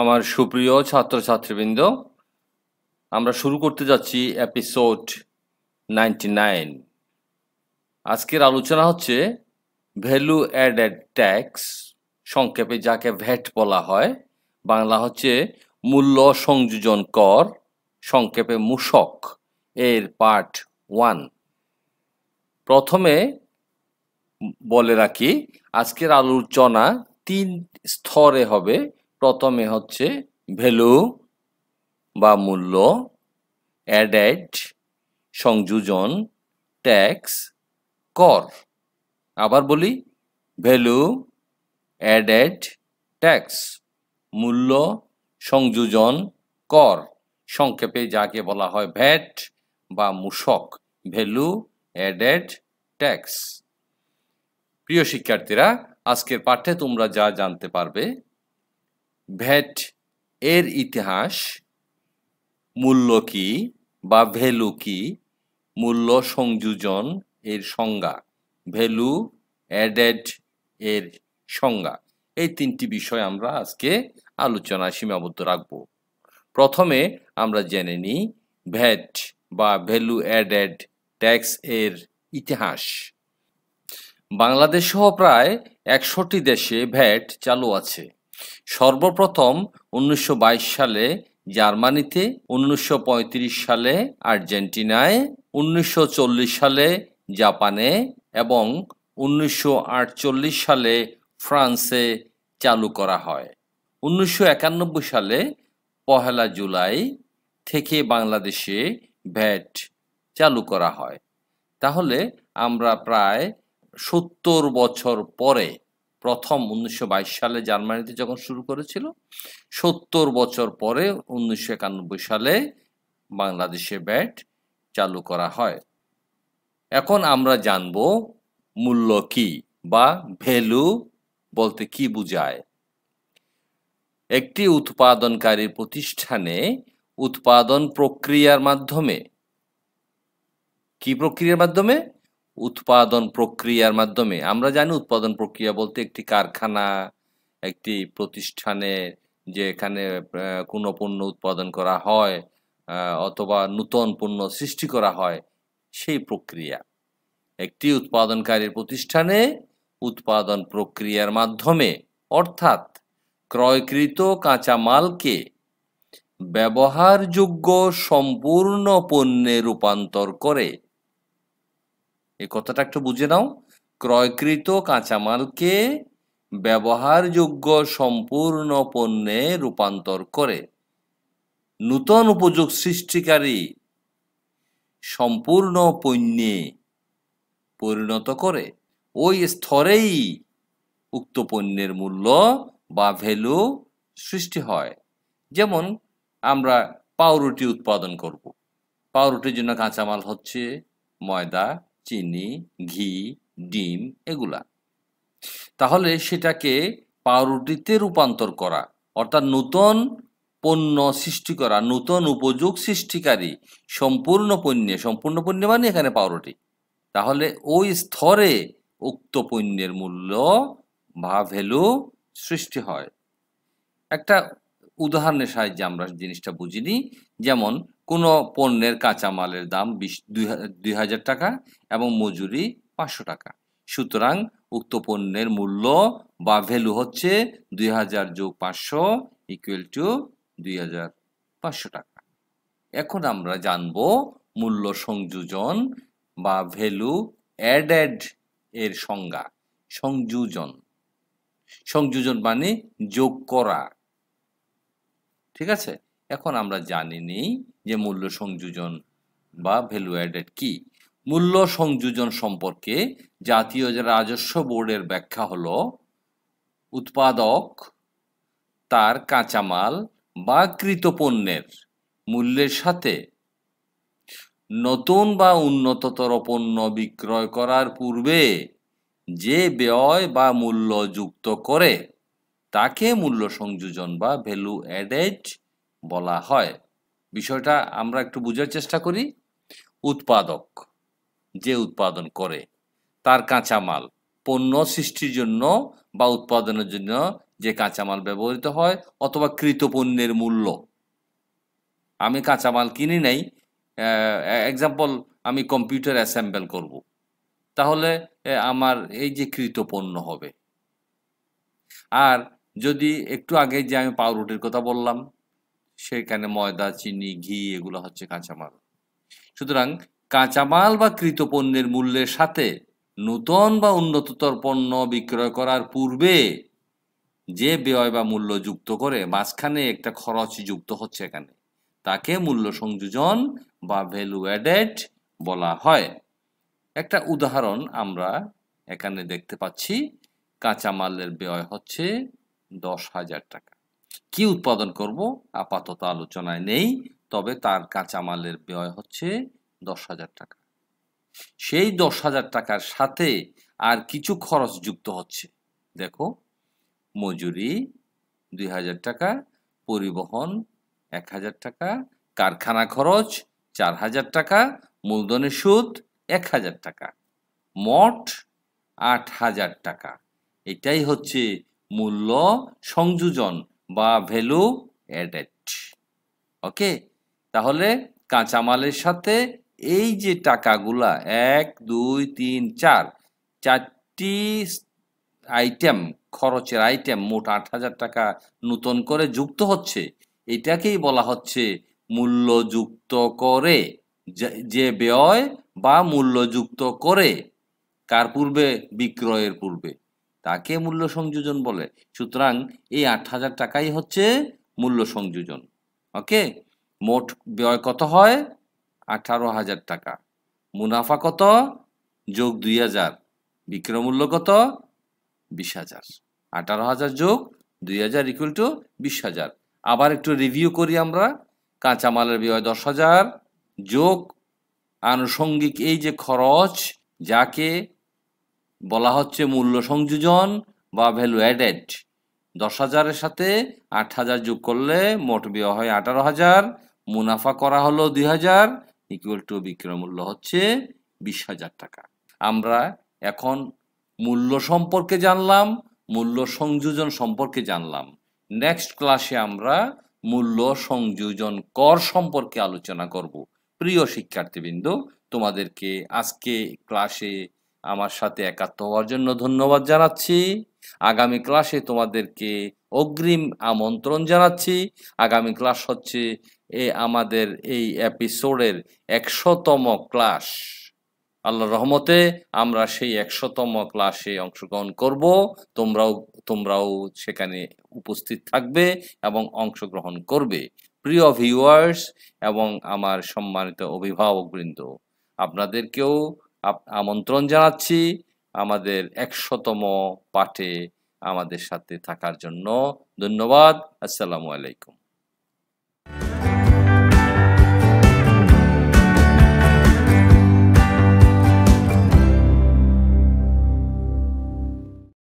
আমার সুপ্রিয় ছাত্রছাত্রীবৃন্দ আমরা শুরু করতে যাচ্ছি এপিসোড নাইনটি নাইন আজকের আলোচনা হচ্ছে ভ্যালু অ্যাডেড ট্যাক্স সংক্ষেপে যাকে ভ্যাট বলা হয় বাংলা হচ্ছে মূল্য সংযোজন কর সংক্ষেপে মূষক এর পার্ট ওয়ান প্রথমে বলে রাখি আজকের আলোচনা তিন স্তরে হবে প্রথমে হচ্ছে ভ্যালু বা মূল্য অ্যাডেড সংযোজন ট্যাক্স কর আবার বলি ভ্যালু অ্যাডেড ট্যাক্স মূল্য সংযোজন কর সংক্ষেপে যাকে বলা হয় ভ্যাট বা মূষক ভ্যালু অ্যাডেড ট্যাক্স প্রিয় শিক্ষার্থীরা আজকের পাঠে তোমরা যা জানতে পারবে ভ্যাট এর ইতিহাস মূল্য কি বা ভ্যালু কি মূল্য সংযোজন এর সংজ্ঞা ভ্যালু অ্যাডেড এর সংজ্ঞা এই তিনটি বিষয় আমরা আজকে আলোচনা সীমাবদ্ধ রাখব প্রথমে আমরা জেনে নিই ভ্যাট বা ভ্যালু অ্যাডেড ট্যাক্স এর ইতিহাস বাংলাদেশ সহ প্রায় একশোটি দেশে ভ্যাট চালু আছে সর্বপ্রথম উনিশশো সালে জার্মানিতে উনিশশো সালে আর্জেন্টিনায় উনিশশো সালে জাপানে এবং উনিশশো সালে ফ্রান্সে চালু করা হয় উনিশশো সালে পহেলা জুলাই থেকে বাংলাদেশে ভ্যাট চালু করা হয় তাহলে আমরা প্রায় সত্তর বছর পরে প্রথম উনিশশো সালে জার্মানিতে যখন শুরু করেছিল সত্তর বছর পরে উনিশশো সালে বাংলাদেশে ব্যাট চালু করা হয় এখন আমরা জানব মূল্য কি বা ভ্যালু বলতে কি বুঝায় একটি উৎপাদনকারী প্রতিষ্ঠানে উৎপাদন প্রক্রিয়ার মাধ্যমে কি প্রক্রিয়ার মাধ্যমে উৎপাদন প্রক্রিয়ার মাধ্যমে আমরা জানি উৎপাদন প্রক্রিয়া বলতে একটি কারখানা একটি প্রতিষ্ঠানে যেখানে কোনো পণ্য উৎপাদন করা হয় অথবা নূতন পণ্য সৃষ্টি করা হয় সেই প্রক্রিয়া একটি উৎপাদনকারী প্রতিষ্ঠানে উৎপাদন প্রক্রিয়ার মাধ্যমে অর্থাৎ ক্রয়কৃত কাঁচামালকে ব্যবহারযোগ্য সম্পূর্ণ পণ্যে রূপান্তর করে এই কথাটা একটু বুঝে নাও ক্রয়কৃত কাঁচামালকে ব্যবহারযোগ্য সম্পূর্ণ পণ্যে রূপান্তর করে নূতন উপযোগ সৃষ্টিকারী সম্পূর্ণ পণ্যে পরিণত করে ওই স্তরেই উক্ত পণ্যের মূল্য বা ভ্যালু সৃষ্টি হয় যেমন আমরা পাউরুটি উৎপাদন করব পাউরুটির জন্য কাঁচামাল হচ্ছে ময়দা চিনি ঘি ডিম এগুলা তাহলে সেটাকে পাউরুটিতে রূপান্তর করা অর্থাৎ নূতন পণ্য সৃষ্টি করা নূতন উপযোগ সৃষ্টিকারী সম্পূর্ণ পণ্যে সম্পূর্ণ পণ্য মানে এখানে পাউরুটি তাহলে ওই স্তরে উক্ত পণ্যের মূল্য বা ভ্যালু সৃষ্টি হয় একটা উদাহরণের সাহায্যে আমরা জিনিসটা বুঝিনি যেমন কোনো পণ্যের কাঁচামালের দাম বিশ দুই হাজার টাকা এবং মজুরি পাঁচশো টাকা সুতরাং উক্ত পণ্যের মূল্য বা ভ্যালু হচ্ছে দুই হাজার যোগ পাঁচশো ইকুয়াল টু দুই হাজার পাঁচশো টাকা এখন আমরা জানব মূল্য সংযোজন বা ভ্যালু অ্যাডেড এর সংজ্ঞা সংযোজন সংযোজন মানে যোগ করা ঠিক আছে এখন আমরা জানি নি যে মূল্য সংযোজন বা ভ্যালু অ্যাডেড কি মূল্য সংযোজন সম্পর্কে জাতীয় রাজস্ব বোর্ডের ব্যাখ্যা হল উৎপাদক তার কাঁচামাল বা কৃত পণ্যের মূল্যের সাথে নতুন বা উন্নততর পণ্য বিক্রয় করার পূর্বে যে ব্যয় বা মূল্য যুক্ত করে তাকে মূল্য সংযোজন বা ভ্যালু অ্যাডেড বলা হয় বিষয়টা আমরা একটু বোঝার চেষ্টা করি উৎপাদক যে উৎপাদন করে তার কাঁচামাল পণ্য সৃষ্টির জন্য বা উৎপাদনের জন্য যে কাঁচামাল ব্যবহৃত হয় অথবা কৃত পণ্যের মূল্য আমি কাঁচামাল কিনি নাই এক্সাম্পল আমি কম্পিউটার অ্যাসেম্বল করব। তাহলে আমার এই যে কৃত পণ্য হবে আর যদি একটু আগে যে আমি পাউরুটির কথা বললাম সেখানে ময়দা চিনি ঘি এগুলো হচ্ছে কাঁচামাল সুতরাং কাঁচামাল বা কৃত পণ্যের মূল্যের সাথে নতুন বা উন্নততর পণ্য বিক্রয় করার পূর্বে যে ব্যয় বা মূল্য যুক্ত করে মাঝখানে একটা খরচ যুক্ত হচ্ছে এখানে তাকে মূল্য সংযোজন বা ভ্যালু অ্যাডেড বলা হয় একটা উদাহরণ আমরা এখানে দেখতে পাচ্ছি কাঁচামালের ব্যয় হচ্ছে দশ হাজার টাকা কি উৎপাদন করব আপাতত আলোচনায় নেই তবে তার কাঁচামালের ব্যয় হচ্ছে দশ হাজার টাকা সেই দশ হাজার টাকার সাথে আর কিছু খরচ যুক্ত হচ্ছে দেখো মজুরি দুই হাজার টাকা পরিবহন এক হাজার টাকা কারখানা খরচ চার হাজার টাকা মূলধনের সুদ এক হাজার টাকা মঠ আট হাজার টাকা এটাই হচ্ছে মূল্য সংযোজন বা ভ্যালু অ্যাডেড ওকে তাহলে কাঁচামালের সাথে এই যে টাকাগুলা এক দুই তিন চার চারটি আইটেম খরচের আইটেম মোট আট হাজার টাকা নতুন করে যুক্ত হচ্ছে এটাকেই বলা হচ্ছে মূল্য যুক্ত করে যে ব্যয় বা মূল্য যুক্ত করে কার পূর্বে বিক্রয়ের পূর্বে তাকে মূল্য সংযোজন বলে সুতরাং এই আট হাজার টাকাই হচ্ছে মূল্য সংযোজন ওকে মোট ব্যয় কত হয় আঠারো হাজার টাকা মুনাফা কত যোগ দুই হাজার বিক্রয় মূল্য কত বিশ হাজার আঠারো হাজার যোগ দুই হাজার ইকুয়াল টু বিশ হাজার আবার একটু রিভিউ করি আমরা কাঁচামালের ব্যয় দশ হাজার যোগ আনুষঙ্গিক এই যে খরচ যাকে বলা হচ্ছে মূল্য সংযোজন বা ভ্যালু অ্যাডেড দশ হাজারের সাথে আট হাজার যোগ করলে মোট ব্যয় হয় আঠারো হাজার মুনাফা করা হলো দুই হাজার ইকুয়াল টু বিক্রয় মূল্য হচ্ছে বিশ হাজার টাকা আমরা এখন মূল্য সম্পর্কে জানলাম মূল্য সংযোজন সম্পর্কে জানলাম নেক্সট ক্লাসে আমরা মূল্য সংযোজন কর সম্পর্কে আলোচনা করব প্রিয় শিক্ষার্থীবৃন্দ তোমাদেরকে আজকে ক্লাসে আমার সাথে একাত্ম হওয়ার জন্য ধন্যবাদ জানাচ্ছি আগামী ক্লাসে তোমাদেরকে অগ্রিম আমন্ত্রণ জানাচ্ছি আগামী ক্লাস হচ্ছে এ আমাদের এই এপিসোডের একশোতম ক্লাস আল্লাহ রহমতে আমরা সেই একশোতম ক্লাসে অংশগ্রহণ করব তোমরাও তোমরাও সেখানে উপস্থিত থাকবে এবং অংশগ্রহণ করবে প্রিয় ভিউয়ার্স এবং আমার সম্মানিত অভিভাবকবৃন্দ আপনাদেরকেও আমন্ত্রণ জানাচ্ছি আমাদের একশোতম পাঠে আমাদের সাথে থাকার জন্য ধন্যবাদ আসসালামু আলাইকুম